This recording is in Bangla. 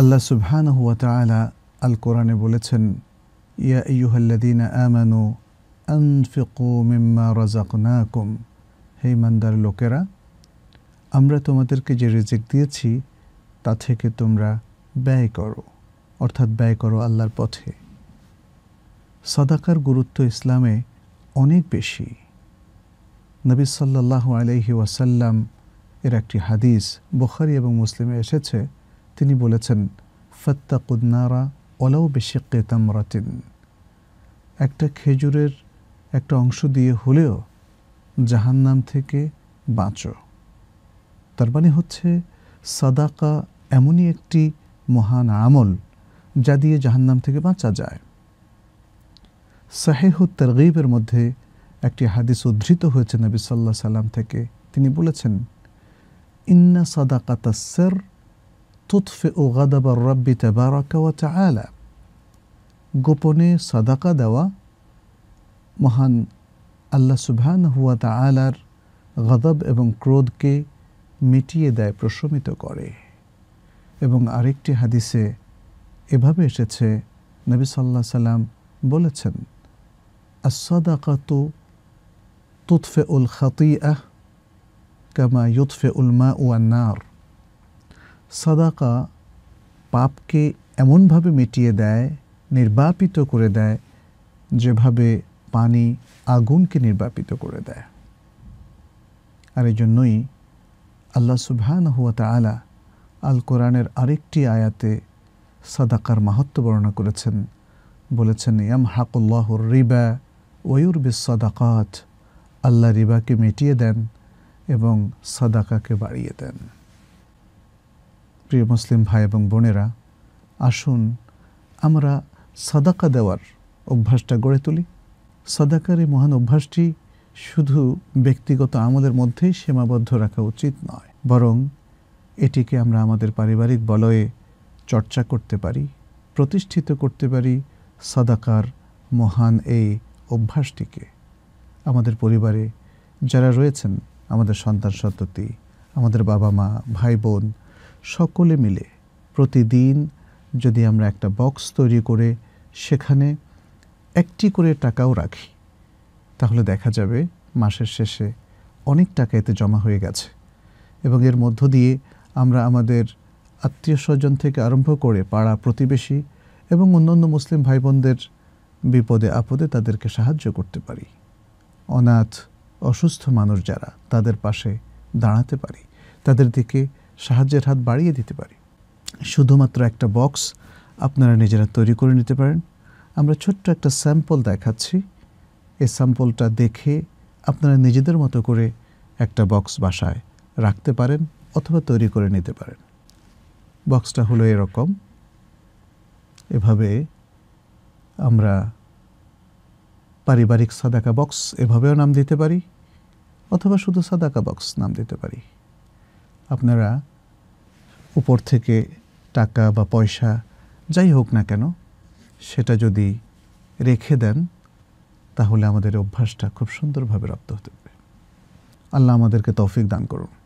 আল্লাহ সুবহান হুয়া তালা আল কোরআনে বলেছেন ইয়া ইয়ুহাল্লাদিন আমানু আনফিকু মিম্মা রাজাকুম হে ইমানদার লোকেরা আমরা তোমাদেরকে যে রিজিক দিয়েছি তা থেকে তোমরা ব্যয় করো অর্থাৎ ব্যয় করো আল্লাহর পথে সাদাকার গুরুত্ব ইসলামে অনেক বেশি নবী সাল্লাহ আলহি ওয়াসাল্লাম এর একটি হাদিস বুখারি এবং মুসলিমে এসেছে তিনি বলেছেন ফত্তাকুদনারা অলাও বেশি রাতিন একটা খেজুরের একটা অংশ দিয়ে হলেও জাহান্নাম থেকে বাঁচো তার মানে হচ্ছে সাদাকা এমনই একটি মহান আমল যা দিয়ে জাহান্নাম থেকে বাঁচা যায় সাহেহ তরগিবের মধ্যে একটি হাদিস উদ্ধৃত হয়েছে নবী সাল্লাহ সাল্লাম থেকে তিনি বলেছেন ইন্না সাদাকাতাসের تطفئ غضب الرب تبارك وتعالى غوبوني صدقه دوا مهان الله سبحانه وتعالى غضب ابن كرود كي ميتيه داي پرشمتو كوري ابن عريكتي حدثي ابحبه شتشي نبي صلى الله عليه وسلم بولتشن الصدقة تطفئ الخطيئة كما يطفئ الماء والنار সাদাকা পাপকে এমনভাবে মিটিয়ে দেয় নির্বাপিত করে দেয় যেভাবে পানি আগুনকে নির্বাপিত করে দেয় আর এই জন্যই আল্লাহ সুবহান হুয়াত আলা আল কোরআনের আরেকটি আয়াতে সাদাকার মাহাত্ম বর্ণনা করেছেন বলেছেন ইয়াম হাকুল্লাহর রিবা ওয়ুর বিস সদাকাত আল্লাহ রিবাকে মিটিয়ে দেন এবং সাদাকাকে বাড়িয়ে দেন প্রিয় মুসলিম ভাই এবং বোনেরা আসুন আমরা সদাকা দেওয়ার অভ্যাসটা গড়ে তুলি সদাকার এই মহান অভ্যাসটি শুধু ব্যক্তিগত আমাদের মধ্যেই সীমাবদ্ধ রাখা উচিত নয় বরং এটিকে আমরা আমাদের পারিবারিক বলয়ে চর্চা করতে পারি প্রতিষ্ঠিত করতে পারি সদাকার মহান এই অভ্যাসটিকে আমাদের পরিবারে যারা রয়েছেন আমাদের সন্তান সন্ততি আমাদের বাবা মা ভাই বোন সকলে মিলে প্রতিদিন যদি আমরা একটা বক্স তৈরি করে সেখানে একটি করে টাকাও রাখি তাহলে দেখা যাবে মাসের শেষে অনেক টাকা এতে জমা হয়ে গেছে এবং এর মধ্য দিয়ে আমরা আমাদের আত্মীয় স্বজন থেকে আরম্ভ করে পাড়া প্রতিবেশী এবং অন্যান্য মুসলিম ভাই বোনদের বিপদে আপদে তাদেরকে সাহায্য করতে পারি অনাথ অসুস্থ মানুষ যারা তাদের পাশে দাঁড়াতে পারি তাদের দিকে সাহায্যের হাত বাড়িয়ে দিতে পারি শুধুমাত্র একটা বক্স আপনারা নিজেরা তৈরি করে নিতে পারেন আমরা ছোট্ট একটা স্যাম্পল দেখাচ্ছি এই স্যাম্পলটা দেখে আপনারা নিজেদের মতো করে একটা বক্স বাসায় রাখতে পারেন অথবা তৈরি করে নিতে পারেন বক্সটা হলো এরকম এভাবে আমরা পারিবারিক সাদাকা বক্স এভাবেও নাম দিতে পারি অথবা শুধু সাদাকা বক্স নাম দিতে পারি আপনারা উপর থেকে টাকা বা পয়সা যাই হোক না কেন সেটা যদি রেখে দেন তাহলে আমাদের অভ্যাসটা খুব সুন্দরভাবে রপ্ত হতে পারে আল্লাহ আমাদেরকে তৌফিক দান করুন